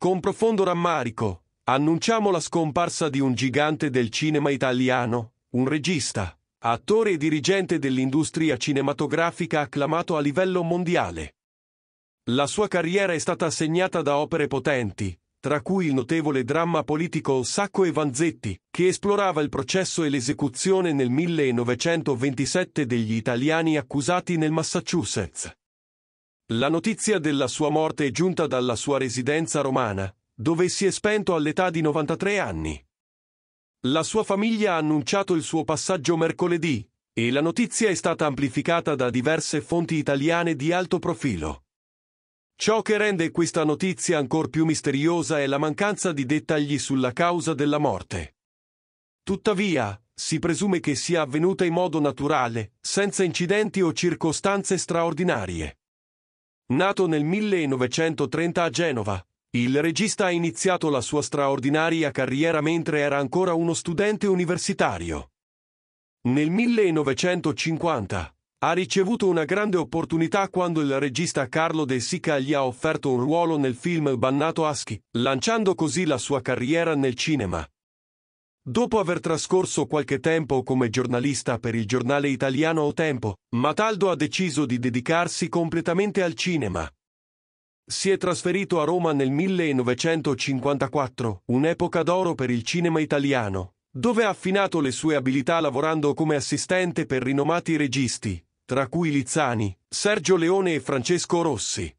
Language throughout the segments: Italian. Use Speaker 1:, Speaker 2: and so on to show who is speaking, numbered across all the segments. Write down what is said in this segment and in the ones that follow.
Speaker 1: Con profondo rammarico, annunciamo la scomparsa di un gigante del cinema italiano, un regista, attore e dirigente dell'industria cinematografica acclamato a livello mondiale. La sua carriera è stata segnata da opere potenti, tra cui il notevole dramma politico Sacco e Vanzetti, che esplorava il processo e l'esecuzione nel 1927 degli italiani accusati nel Massachusetts. La notizia della sua morte è giunta dalla sua residenza romana, dove si è spento all'età di 93 anni. La sua famiglia ha annunciato il suo passaggio mercoledì, e la notizia è stata amplificata da diverse fonti italiane di alto profilo. Ciò che rende questa notizia ancora più misteriosa è la mancanza di dettagli sulla causa della morte. Tuttavia, si presume che sia avvenuta in modo naturale, senza incidenti o circostanze straordinarie. Nato nel 1930 a Genova, il regista ha iniziato la sua straordinaria carriera mentre era ancora uno studente universitario. Nel 1950 ha ricevuto una grande opportunità quando il regista Carlo De Sica gli ha offerto un ruolo nel film Bannato Aschi, lanciando così la sua carriera nel cinema. Dopo aver trascorso qualche tempo come giornalista per il giornale italiano O Tempo, Mataldo ha deciso di dedicarsi completamente al cinema. Si è trasferito a Roma nel 1954, un'epoca d'oro per il cinema italiano, dove ha affinato le sue abilità lavorando come assistente per rinomati registi, tra cui Lizzani, Sergio Leone e Francesco Rossi.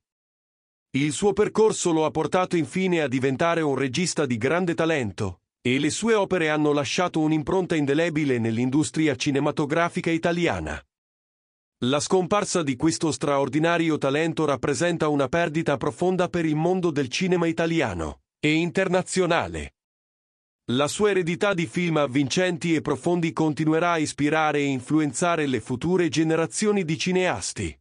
Speaker 1: Il suo percorso lo ha portato infine a diventare un regista di grande talento, e le sue opere hanno lasciato un'impronta indelebile nell'industria cinematografica italiana. La scomparsa di questo straordinario talento rappresenta una perdita profonda per il mondo del cinema italiano e internazionale. La sua eredità di film avvincenti e profondi continuerà a ispirare e influenzare le future generazioni di cineasti.